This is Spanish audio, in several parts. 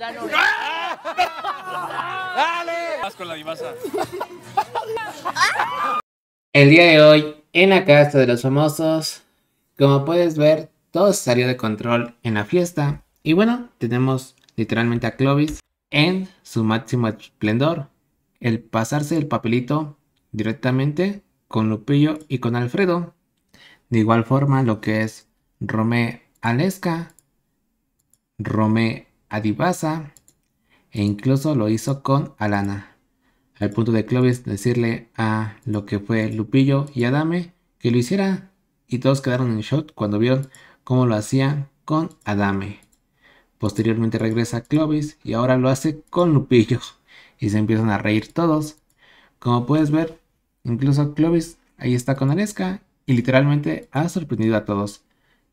¡Ah! ¡Dale! con la El día de hoy, en la casa de los famosos, como puedes ver, todo salió de control en la fiesta. Y bueno, tenemos literalmente a Clovis en su máximo esplendor. El pasarse el papelito directamente con Lupillo y con Alfredo. De igual forma, lo que es Romé Alesca, Romé Adivasa e incluso lo hizo con Alana, al punto de Clovis decirle a lo que fue Lupillo y Adame que lo hiciera y todos quedaron en shock cuando vieron cómo lo hacía con Adame. Posteriormente regresa Clovis y ahora lo hace con Lupillo y se empiezan a reír todos. Como puedes ver, incluso Clovis ahí está con Aleska y literalmente ha sorprendido a todos.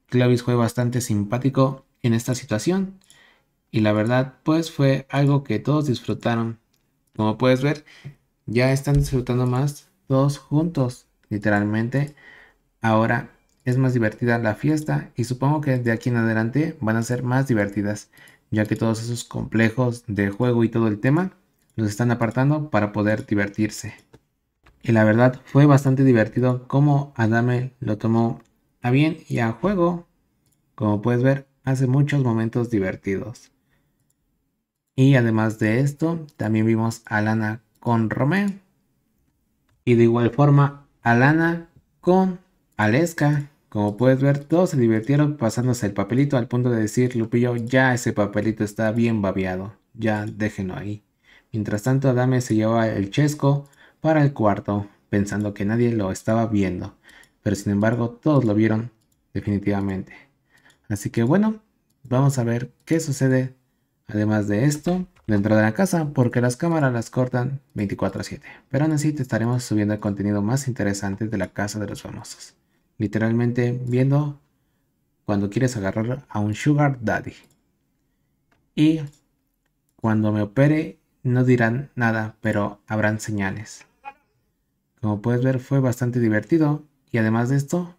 Clovis fue bastante simpático en esta situación y la verdad pues fue algo que todos disfrutaron. Como puedes ver, ya están disfrutando más todos juntos, literalmente. Ahora es más divertida la fiesta y supongo que de aquí en adelante van a ser más divertidas, ya que todos esos complejos de juego y todo el tema los están apartando para poder divertirse. Y la verdad fue bastante divertido como Adame lo tomó a bien y a juego. Como puedes ver, hace muchos momentos divertidos. Y además de esto, también vimos a Lana con Romeo. Y de igual forma, a Lana con Aleska. Como puedes ver, todos se divirtieron pasándose el papelito al punto de decir, Lupillo, ya ese papelito está bien babeado, ya déjenlo ahí. Mientras tanto, Adame se llevaba el chesco para el cuarto, pensando que nadie lo estaba viendo. Pero sin embargo, todos lo vieron definitivamente. Así que bueno, vamos a ver qué sucede Además de esto, dentro de la casa, porque las cámaras las cortan 24/7. Pero aún así te estaremos subiendo el contenido más interesante de la casa de los famosos. Literalmente viendo cuando quieres agarrar a un sugar daddy. Y cuando me opere no dirán nada, pero habrán señales. Como puedes ver fue bastante divertido y además de esto,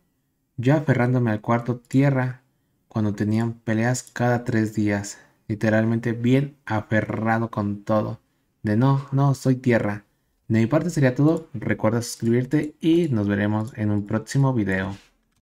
yo aferrándome al cuarto tierra cuando tenían peleas cada tres días literalmente bien aferrado con todo. De no, no, soy tierra. De mi parte sería todo, recuerda suscribirte y nos veremos en un próximo video.